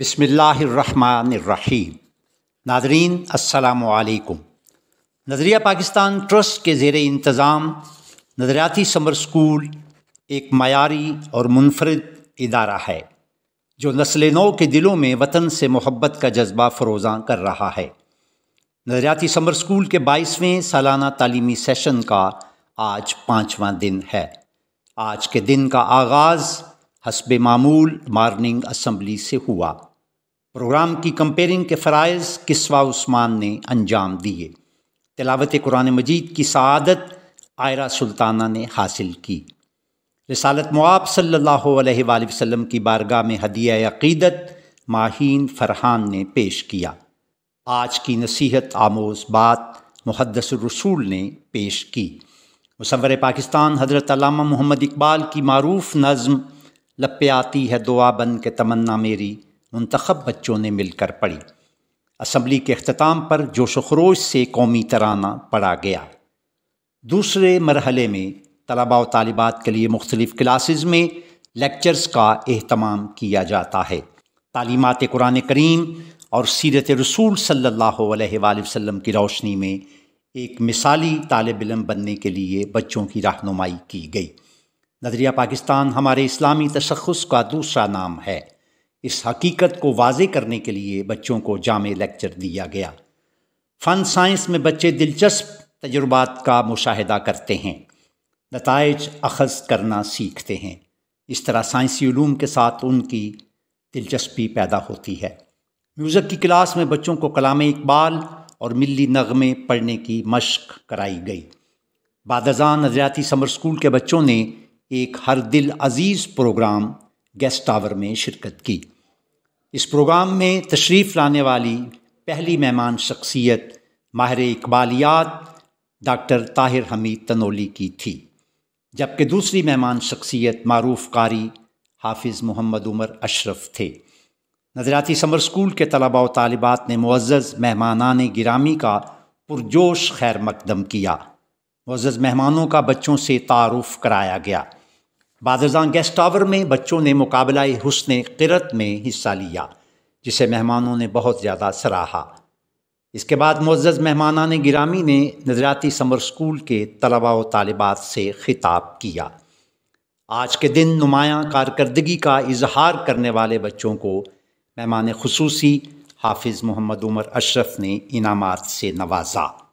बिसमीम नादरीन असलकुम नज़रिया पाकिस्तान ट्रस्ट के ज़ेर इंतज़ाम नज़रियाती समर स्कूल एक मायारी और मुनफरद इदारा है जो नस्ल नौ के दिलों में वतन से मोहब्बत का जज्बा फरोज़ा कर रहा है नज़रियाती समर स्कूल के बाईसवें सालाना तलीमी सेशन का आज पाँचवा दिन है आज के दिन का आगाज़ हसब मामूल मार्निंग असम्बली से हुआ प्रोग्राम की कंपेयरिंग के फ़रज़ किसवा उस्मान ने अंजाम दिए तिलावत कुरान मजीद की सदत आयरा सुल्ताना ने हासिल की रसालत मुआब सल्ला वसम की बारगाह में हदिया अकीदत माहीन फरहान ने पेश किया आज की नसीहत आमोज बात मुहदस रसूल ने पेश की मुसवर पाकिस्तान हज़रत मोहम्मद इकबाल की मरूफ नज़म लपयाती है दुआ बन के तमन्ना मेरी मंतखब बच्चों ने मिलकर पढ़ी असम्बली के अख्ताम पर जोश खरोश से कौमी तराना पढ़ा गया दूसरे मरहले में तलबा व तालिबात के लिए मुख्तलिफ़ क्लासेस में लेक्चर्स का अहतमाम किया जाता है तालीमत कुरान करीम और सीरत रसूल सल्लल्लाहु अलैहि वसल्लम की रोशनी में एक मिसाली तालब इलम बनने के लिए बच्चों की रहनुमाई की गई नजरिया पाकिस्तान हमारे इस्लामी तशखस का दूसरा नाम है इस हकीकत को वाजे करने के लिए बच्चों को जाम लेक्चर दिया गया फ़न साइंस में बच्चे दिलचस्प तजुर्बात का मुशाहिदा करते हैं नतज अखज़ करना सीखते हैं इस तरह साइंसी ूम के साथ उनकी दिलचस्पी पैदा होती है म्यूज़िक की क्लास में बच्चों को कलाम इकबाल और मिली नगमे पढ़ने की मशक कराई गई बादजान नजरियाती समर स्कूल के बच्चों ने एक हर दिल अजीज़ प्रोग्राम गेस्ट टावर में शिरकत की इस प्रोग्राम में तशरीफ़ लाने वाली पहली मेहमान शख्सियत माहिर इकबालियात डॉक्टर ताहिर हमीद तनोली की थी जबकि दूसरी मेहमान शख्सियत मारूफ कारी हाफिज़ मोहम्मद उमर अशरफ थे नजराती समर स्कूल के तलबा व तालिबात ने मुआज़ मेहमानान गिरामी का पुरजोश खैर मकदम किया मुआज़ मेहमानों का बच्चों से तारुफ कराया गया बादरजा गेस्ट टावर में बच्चों ने मुकाबला हसन किरत में हिस्सा लिया जिसे मेहमानों ने बहुत ज़्यादा सराहा इसके बाद मेहमाना ने गिरामी ने नजराती समर स्कूल के तलबा व तालबात से खिताब किया आज के दिन नुमायाँ कारकरदगी का इजहार करने वाले बच्चों को मेहमान खसूसी हाफिज़ मोहम्मद उमर अशरफ ने इनाम से नवाजा